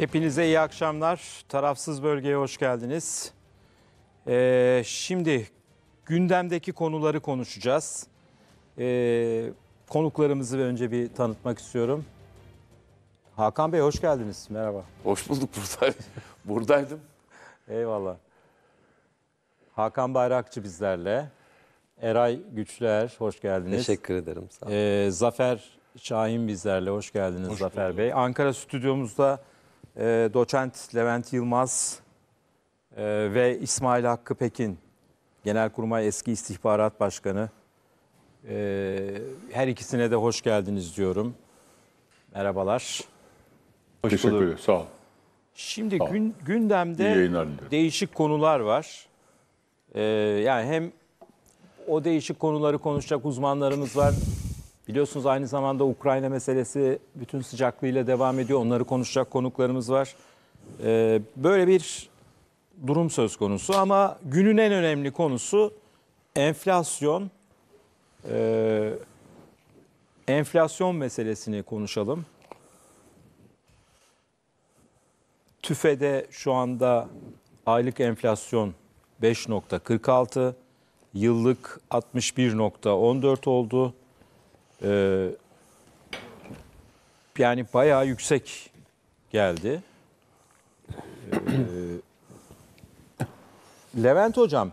Hepinize iyi akşamlar. Tarafsız bölgeye hoş geldiniz. Ee, şimdi gündemdeki konuları konuşacağız. Ee, konuklarımızı önce bir tanıtmak istiyorum. Hakan Bey hoş geldiniz. Merhaba. Hoş bulduk burada. Buradaydım. Eyvallah. Hakan Bayrakçı bizlerle. Eray Güçler hoş geldiniz. Teşekkür ederim. Sağ olun. Ee, Zafer Şahin bizlerle hoş geldiniz hoş Zafer Bey. Ankara stüdyomuzda ee, doçent Levent Yılmaz e, ve İsmail Hakkı Pekin, Genelkurmay eski İstihbarat başkanı. Ee, her ikisine de hoş geldiniz diyorum. Merhabalar. Hoş Teşekkür ederim. Sağ ol. Şimdi Sağ olun. gün, gündemde değişik konular var. Ee, yani hem o değişik konuları konuşacak uzmanlarımız var. Biliyorsunuz aynı zamanda Ukrayna meselesi bütün sıcaklığıyla devam ediyor. Onları konuşacak konuklarımız var. Ee, böyle bir durum söz konusu ama günün en önemli konusu enflasyon. Ee, enflasyon meselesini konuşalım. TÜFE'de şu anda aylık enflasyon 5.46, yıllık 61.14 oldu. Ee, yani bayağı yüksek geldi. Ee, Levent Hocam,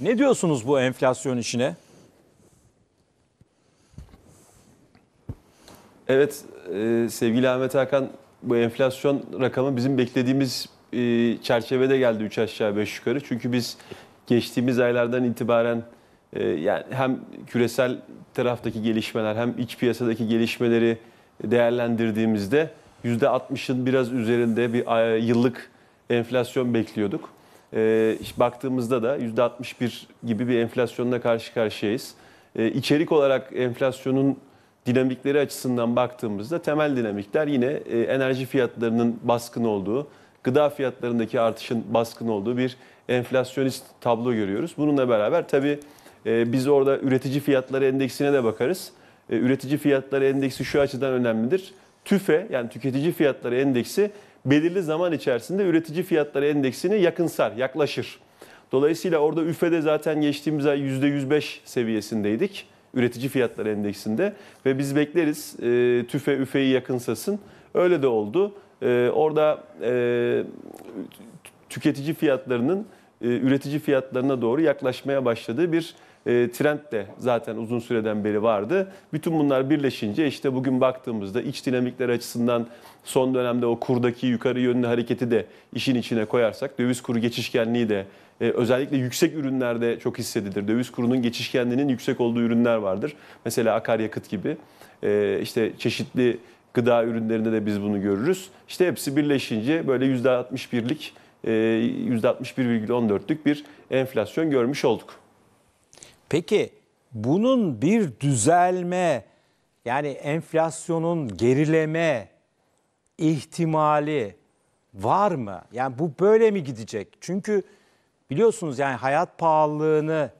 ne diyorsunuz bu enflasyon işine? Evet, e, sevgili Ahmet Hakan, bu enflasyon rakamı bizim beklediğimiz e, çerçevede geldi 3 aşağı 5 yukarı. Çünkü biz geçtiğimiz aylardan itibaren e, yani hem küresel taraftaki gelişmeler hem iç piyasadaki gelişmeleri değerlendirdiğimizde %60'ın biraz üzerinde bir yıllık enflasyon bekliyorduk. E, baktığımızda da %61 gibi bir enflasyonla karşı karşıyayız. E, içerik olarak enflasyonun dinamikleri açısından baktığımızda temel dinamikler yine e, enerji fiyatlarının baskın olduğu, gıda fiyatlarındaki artışın baskın olduğu bir enflasyonist tablo görüyoruz. Bununla beraber tabii ee, biz orada üretici fiyatları endeksine de bakarız. Ee, üretici fiyatları endeksi şu açıdan önemlidir. TÜFE yani tüketici fiyatları endeksi belirli zaman içerisinde üretici fiyatları endeksini yakınsar, yaklaşır. Dolayısıyla orada üfede zaten geçtiğimiz ay %105 seviyesindeydik üretici fiyatları endeksinde ve biz bekleriz e, TÜFE üfeyi yakınsasın. Öyle de oldu. E, orada e, tüketici fiyatlarının e, üretici fiyatlarına doğru yaklaşmaya başladığı bir e, trend de zaten uzun süreden beri vardı. Bütün bunlar birleşince işte bugün baktığımızda iç dinamikler açısından son dönemde o kurdaki yukarı yönlü hareketi de işin içine koyarsak döviz kuru geçişkenliği de e, özellikle yüksek ürünlerde çok hissedilir. Döviz kurunun geçişkenliğinin yüksek olduğu ürünler vardır. Mesela akaryakıt gibi işte çeşitli gıda ürünlerinde de biz bunu görürüz. İşte hepsi birleşince böyle %61'lik %61,14'lük ee, bir enflasyon görmüş olduk. Peki bunun bir düzelme yani enflasyonun gerileme ihtimali var mı? Yani bu böyle mi gidecek? Çünkü biliyorsunuz yani hayat pahalılığını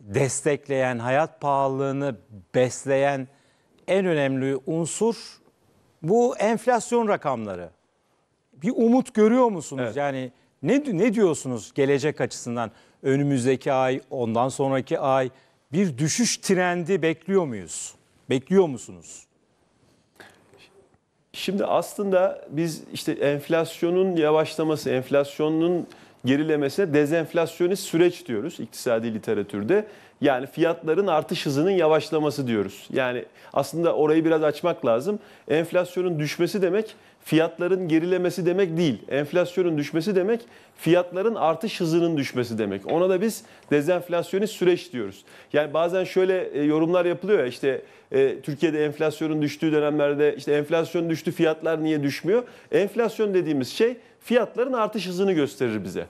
destekleyen, hayat pahalılığını besleyen en önemli unsur bu enflasyon rakamları bir umut görüyor musunuz? Evet. Yani ne ne diyorsunuz gelecek açısından? Önümüzdeki ay, ondan sonraki ay bir düşüş trendi bekliyor muyuz? Bekliyor musunuz? Şimdi aslında biz işte enflasyonun yavaşlaması, enflasyonun gerilemesine dezenflasyonist süreç diyoruz iktisadi literatürde. Yani fiyatların artış hızının yavaşlaması diyoruz. Yani aslında orayı biraz açmak lazım. Enflasyonun düşmesi demek fiyatların gerilemesi demek değil. Enflasyonun düşmesi demek fiyatların artış hızının düşmesi demek. Ona da biz dezenflasyonist süreç diyoruz. Yani bazen şöyle e, yorumlar yapılıyor ya işte e, Türkiye'de enflasyonun düştüğü dönemlerde işte enflasyon düştü fiyatlar niye düşmüyor? Enflasyon dediğimiz şey fiyatların artış hızını gösterir bize.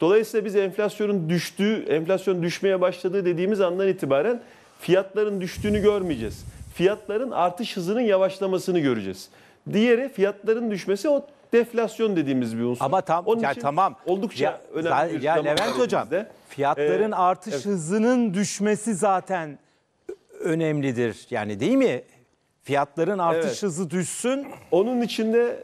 Dolayısıyla biz enflasyonun düştüğü, enflasyon düşmeye başladığı dediğimiz andan itibaren fiyatların düştüğünü görmeyeceğiz. Fiyatların artış hızının yavaşlamasını göreceğiz. Diğeri fiyatların düşmesi o deflasyon dediğimiz bir unsur. Ama tam Onun ya için tamam. Oldukça ya, önemli bir Ya Levent hocam fiyatların ee, artış evet. hızının düşmesi zaten önemlidir. Yani değil mi? Fiyatların artış evet. hızı düşsün. Onun içinde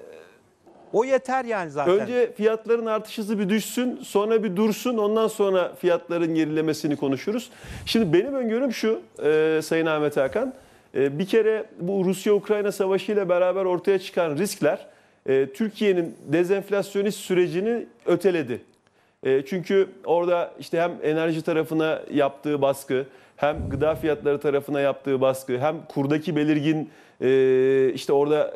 o yeter yani zaten. Önce fiyatların artış hızı bir düşsün, sonra bir dursun, ondan sonra fiyatların gerilemesini konuşuruz. Şimdi benim öngörüm şu e, Sayın Ahmet Hakan. Ee, bir kere bu Rusya-Ukrayna savaşı ile beraber ortaya çıkan riskler e, Türkiye'nin dezenflasyonist sürecini öteledi. E, çünkü orada işte hem enerji tarafına yaptığı baskı, hem gıda fiyatları tarafına yaptığı baskı, hem kurdaki belirgin e, işte orada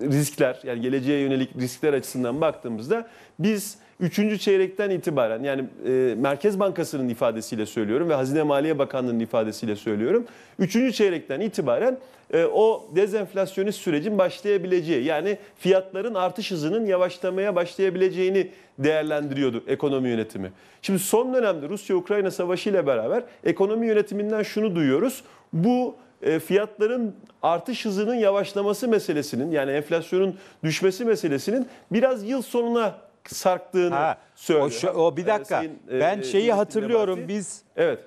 riskler, yani geleceğe yönelik riskler açısından baktığımızda biz Üçüncü çeyrekten itibaren yani e, Merkez Bankası'nın ifadesiyle söylüyorum ve Hazine Maliye Bakanlığı'nın ifadesiyle söylüyorum. Üçüncü çeyrekten itibaren e, o dezenflasyonist sürecin başlayabileceği yani fiyatların artış hızının yavaşlamaya başlayabileceğini değerlendiriyordu ekonomi yönetimi. Şimdi son dönemde Rusya-Ukrayna savaşı ile beraber ekonomi yönetiminden şunu duyuyoruz. Bu e, fiyatların artış hızının yavaşlaması meselesinin yani enflasyonun düşmesi meselesinin biraz yıl sonuna sarktığını söylüyor. O, o bir ee, dakika. Sayın, e, ben e, şeyi hatırlıyorum biz. Evet.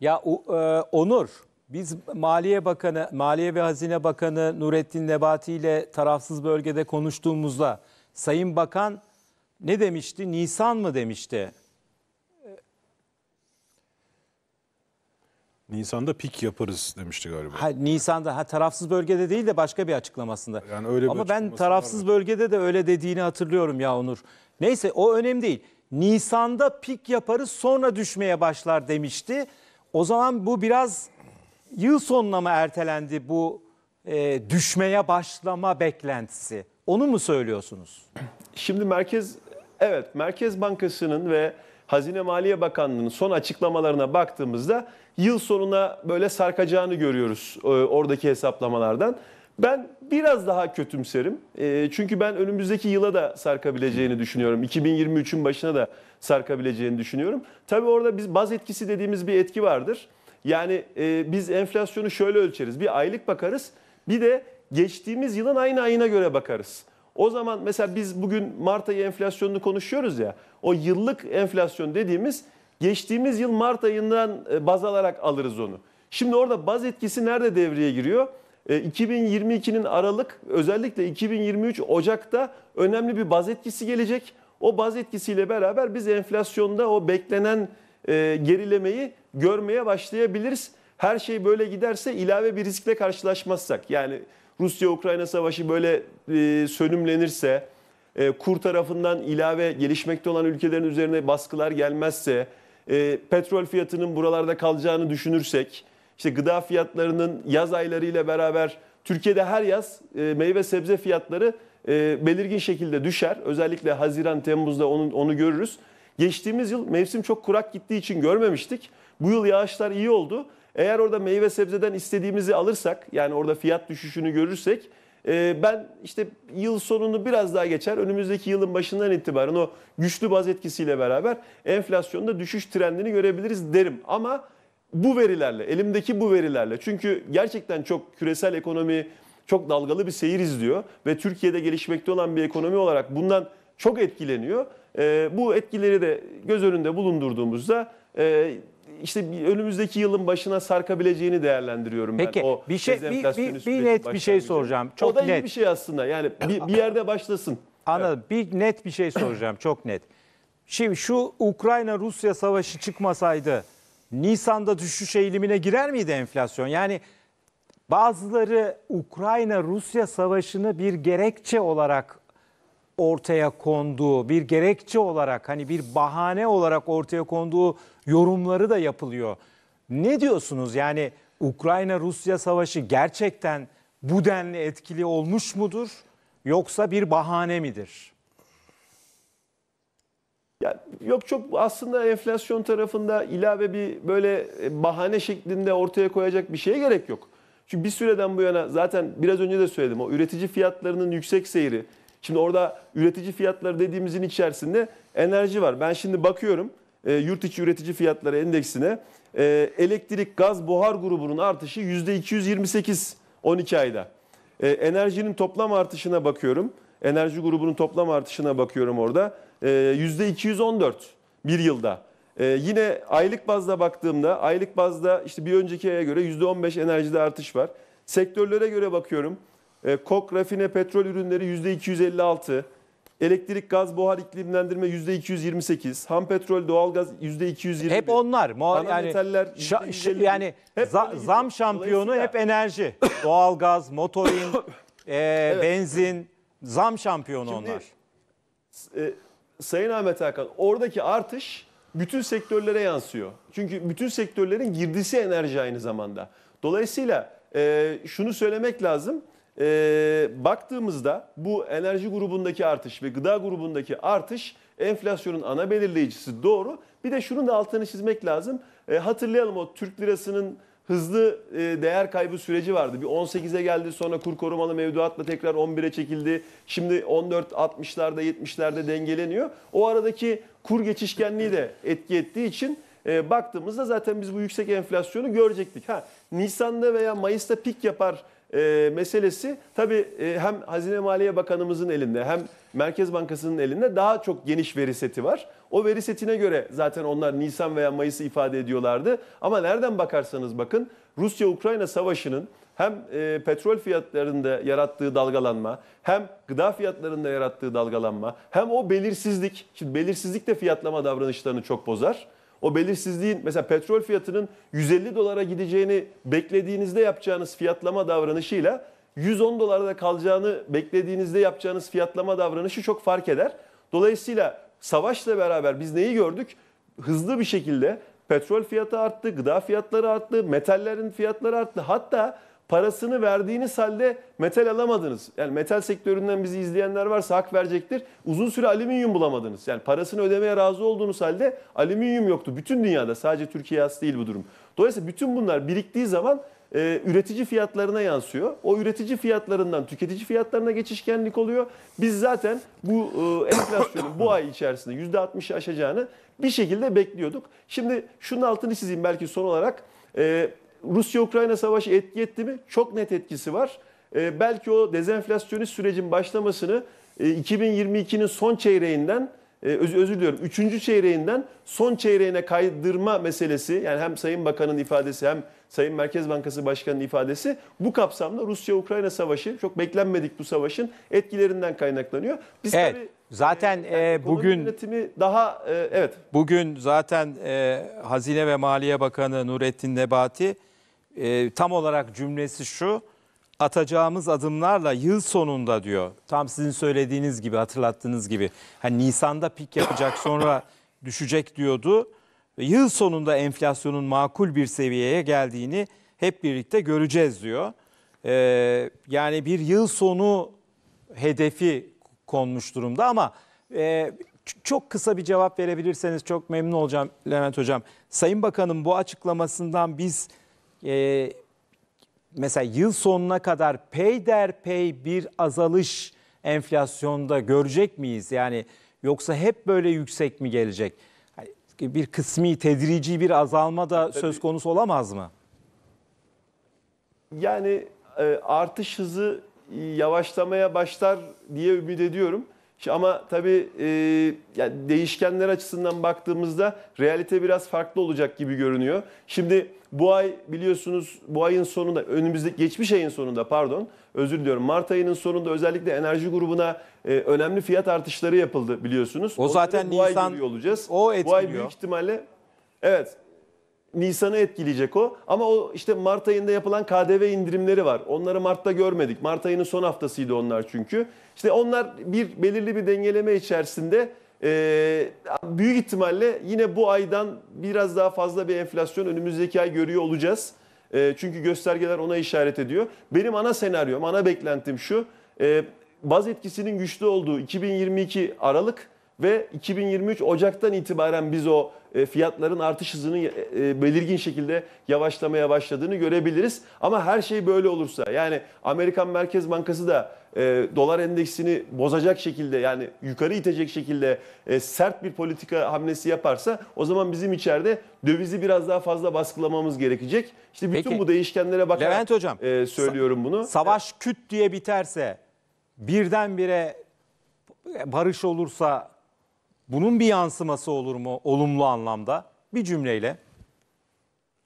Ya e, Onur biz Maliye Bakanı, Maliye ve Hazine Bakanı Nurettin Nebati ile tarafsız bölgede konuştuğumuzda Sayın Bakan ne demişti? Nisan mı demişti? Nisan'da pik yaparız demişti galiba. Ha, Nisan'da ha tarafsız bölgede değil de başka bir açıklamasında. Yani öyle bir Ama ben tarafsız var. bölgede de öyle dediğini hatırlıyorum ya Onur. Neyse o önemli değil. Nisan'da pik yaparız sonra düşmeye başlar demişti. O zaman bu biraz yıl sonuna mı ertelendi bu e, düşmeye başlama beklentisi? Onu mu söylüyorsunuz? Şimdi Merkez evet Merkez Bankası'nın ve Hazine Maliye Bakanlığı'nın son açıklamalarına baktığımızda yıl sonuna böyle sarkacağını görüyoruz e, oradaki hesaplamalardan. Ben biraz daha kötümserim. E, çünkü ben önümüzdeki yıla da sarkabileceğini düşünüyorum. 2023'ün başına da sarkabileceğini düşünüyorum. Tabii orada biz baz etkisi dediğimiz bir etki vardır. Yani e, biz enflasyonu şöyle ölçeriz. Bir aylık bakarız. Bir de geçtiğimiz yılın aynı ayına göre bakarız. O zaman mesela biz bugün Mart ayı enflasyonunu konuşuyoruz ya. O yıllık enflasyon dediğimiz Geçtiğimiz yıl Mart ayından e, baz alarak alırız onu. Şimdi orada baz etkisi nerede devreye giriyor? 2022'nin e, Aralık özellikle 2023 Ocak'ta önemli bir baz etkisi gelecek. O baz etkisiyle beraber biz enflasyonda o beklenen e, gerilemeyi görmeye başlayabiliriz. Her şey böyle giderse ilave bir riskle karşılaşmazsak yani Rusya-Ukrayna savaşı böyle sönümlenirse, kur tarafından ilave gelişmekte olan ülkelerin üzerine baskılar gelmezse, e, petrol fiyatının buralarda kalacağını düşünürsek, işte gıda fiyatlarının yaz aylarıyla beraber Türkiye'de her yaz e, meyve sebze fiyatları e, belirgin şekilde düşer. Özellikle Haziran, Temmuz'da onu, onu görürüz. Geçtiğimiz yıl mevsim çok kurak gittiği için görmemiştik. Bu yıl yağışlar iyi oldu. Eğer orada meyve sebzeden istediğimizi alırsak yani orada fiyat düşüşünü görürsek ee, ben işte yıl sonunu biraz daha geçer önümüzdeki yılın başından itibaren o güçlü baz etkisiyle beraber enflasyonda düşüş trendini görebiliriz derim. Ama bu verilerle, elimdeki bu verilerle çünkü gerçekten çok küresel ekonomi çok dalgalı bir seyir izliyor ve Türkiye'de gelişmekte olan bir ekonomi olarak bundan çok etkileniyor. Ee, bu etkileri de göz önünde bulundurduğumuzda e, işte önümüzdeki yılın başına sarkabileceğini değerlendiriyorum Peki, ben. O bir şey bir, bir, bir net bir şey soracağım. Çok o da net. iyi bir şey aslında. Yani bir, bir yerde başlasın. Anladım. Evet. Bir net bir şey soracağım. Çok net. Şimdi şu Ukrayna-Rusya savaşı çıkmasaydı Nisan'da düşüş eğilimine girer miydi enflasyon? Yani bazıları Ukrayna-Rusya savaşını bir gerekçe olarak ortaya konduğu bir gerekçe olarak hani bir bahane olarak ortaya konduğu yorumları da yapılıyor. Ne diyorsunuz yani Ukrayna Rusya savaşı gerçekten bu denli etkili olmuş mudur yoksa bir bahane midir? Ya yok çok aslında enflasyon tarafında ilave bir böyle e, bahane şeklinde ortaya koyacak bir şeye gerek yok. Çünkü bir süreden bu yana zaten biraz önce de söyledim o üretici fiyatlarının yüksek seyri, Şimdi orada üretici fiyatları dediğimizin içerisinde enerji var. Ben şimdi bakıyorum e, yurt içi üretici fiyatları endeksine e, elektrik, gaz, buhar grubunun artışı %228 12 ayda. E, enerjinin toplam artışına bakıyorum. Enerji grubunun toplam artışına bakıyorum orada. E, %214 bir yılda. E, yine aylık bazda baktığımda aylık bazda işte bir önceki aya göre %15 enerjide artış var. Sektörlere göre bakıyorum kok, ee, rafine, petrol ürünleri %256. Elektrik, gaz, buhar, iklimlendirme %228. Ham petrol, doğalgaz %220. Hep onlar. Muha- yani metaller %150. yani hep za- zam şey. şampiyonu hep enerji. doğalgaz, motorin, e, benzin zam şampiyonu Şimdi- onlar. E, Sayın Ahmet Hakan oradaki artış bütün sektörlere yansıyor. Çünkü bütün sektörlerin girdisi enerji aynı zamanda. Dolayısıyla e, şunu söylemek lazım e, baktığımızda bu enerji grubundaki artış ve gıda grubundaki artış enflasyonun ana belirleyicisi doğru. Bir de şunun da altını çizmek lazım. E, hatırlayalım o Türk lirasının hızlı e, değer kaybı süreci vardı. Bir 18'e geldi sonra kur korumalı mevduatla tekrar 11'e çekildi. Şimdi 14 60'larda 70'lerde dengeleniyor. O aradaki kur geçişkenliği de etki ettiği için e, baktığımızda zaten biz bu yüksek enflasyonu görecektik. Ha Nisan'da veya Mayıs'ta pik yapar e, meselesi tabii e, hem Hazine Maliye Bakanımızın elinde hem Merkez Bankası'nın elinde daha çok geniş veri seti var. O veri setine göre zaten onlar Nisan veya Mayıs'ı ifade ediyorlardı. Ama nereden bakarsanız bakın Rusya-Ukrayna savaşının hem e, petrol fiyatlarında yarattığı dalgalanma, hem gıda fiyatlarında yarattığı dalgalanma, hem o belirsizlik, şimdi belirsizlik de fiyatlama davranışlarını çok bozar o belirsizliğin mesela petrol fiyatının 150 dolara gideceğini beklediğinizde yapacağınız fiyatlama davranışıyla 110 dolarda kalacağını beklediğinizde yapacağınız fiyatlama davranışı çok fark eder. Dolayısıyla savaşla beraber biz neyi gördük? Hızlı bir şekilde petrol fiyatı arttı, gıda fiyatları arttı, metallerin fiyatları arttı. Hatta parasını verdiğiniz halde metal alamadınız. Yani metal sektöründen bizi izleyenler varsa hak verecektir. Uzun süre alüminyum bulamadınız. Yani parasını ödemeye razı olduğunuz halde alüminyum yoktu. Bütün dünyada sadece Türkiye has değil bu durum. Dolayısıyla bütün bunlar biriktiği zaman e, üretici fiyatlarına yansıyor. O üretici fiyatlarından tüketici fiyatlarına geçişkenlik oluyor. Biz zaten bu e, enflasyonun bu ay içerisinde %60'ı aşacağını bir şekilde bekliyorduk. Şimdi şunun altını çizeyim belki son olarak. E, Rusya-Ukrayna savaşı etki etti mi? Çok net etkisi var. Ee, belki o dezenflasyonist sürecin başlamasını 2022'nin e, son çeyreğinden e, ee, öz, özür diliyorum 3. çeyreğinden son çeyreğine kaydırma meselesi yani hem Sayın Bakan'ın ifadesi hem Sayın Merkez Bankası Başkanı'nın ifadesi bu kapsamda Rusya-Ukrayna savaşı çok beklenmedik bu savaşın etkilerinden kaynaklanıyor. Biz evet. tabii Zaten e, e bugün yönetimi daha e, evet. Bugün zaten e, Hazine ve Maliye Bakanı Nurettin Nebati e, tam olarak cümlesi şu atacağımız adımlarla yıl sonunda diyor. Tam sizin söylediğiniz gibi hatırlattığınız gibi. Hani Nisan'da pik yapacak sonra düşecek diyordu. Yıl sonunda enflasyonun makul bir seviyeye geldiğini hep birlikte göreceğiz diyor. Ee, yani bir yıl sonu hedefi konmuş durumda ama e, çok kısa bir cevap verebilirseniz çok memnun olacağım Levent Hocam. Sayın Bakan'ım bu açıklamasından biz e, mesela yıl sonuna kadar peyderpey bir azalış enflasyonda görecek miyiz? Yani yoksa hep böyle yüksek mi gelecek? Bir kısmi tedrici bir azalma da Tabii. söz konusu olamaz mı? Yani e, artış hızı e, yavaşlamaya başlar diye ümit ediyorum ama tabii e, yani değişkenler açısından baktığımızda realite biraz farklı olacak gibi görünüyor. Şimdi bu ay biliyorsunuz bu ayın sonunda önümüzdeki geçmiş ayın sonunda pardon özür diliyorum Mart ayının sonunda özellikle enerji grubuna e, önemli fiyat artışları yapıldı biliyorsunuz. O zaten Nisan olacağız. O etkiliyor. Bu ay büyük ihtimalle evet Nisan'ı etkileyecek o. Ama o işte Mart ayında yapılan KDV indirimleri var. Onları Mart'ta görmedik. Mart ayının son haftasıydı onlar çünkü. İşte onlar bir belirli bir dengeleme içerisinde e, büyük ihtimalle yine bu aydan biraz daha fazla bir enflasyon önümüzdeki ay görüyor olacağız. E, çünkü göstergeler ona işaret ediyor. Benim ana senaryom, ana beklentim şu. E, baz etkisinin güçlü olduğu 2022 Aralık ve 2023 Ocak'tan itibaren biz o e, fiyatların artış hızının e, e, belirgin şekilde yavaşlamaya başladığını görebiliriz. Ama her şey böyle olursa yani Amerikan Merkez Bankası da dolar endeksini bozacak şekilde yani yukarı itecek şekilde sert bir politika hamlesi yaparsa o zaman bizim içeride dövizi biraz daha fazla baskılamamız gerekecek. İşte bütün Peki, bu değişkenlere bakarak Levent Hocam, söylüyorum bunu. Savaş küt diye biterse birdenbire barış olursa bunun bir yansıması olur mu olumlu anlamda? Bir cümleyle.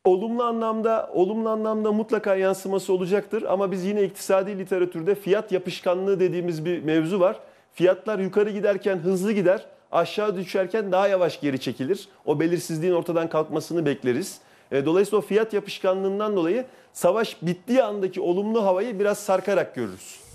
Olumlu anlamda, olumlu anlamda mutlaka yansıması olacaktır ama biz yine iktisadi literatürde fiyat yapışkanlığı dediğimiz bir mevzu var. Fiyatlar yukarı giderken hızlı gider, aşağı düşerken daha yavaş geri çekilir. O belirsizliğin ortadan kalkmasını bekleriz. E, dolayısıyla o fiyat yapışkanlığından dolayı savaş bittiği andaki olumlu havayı biraz sarkarak görürüz.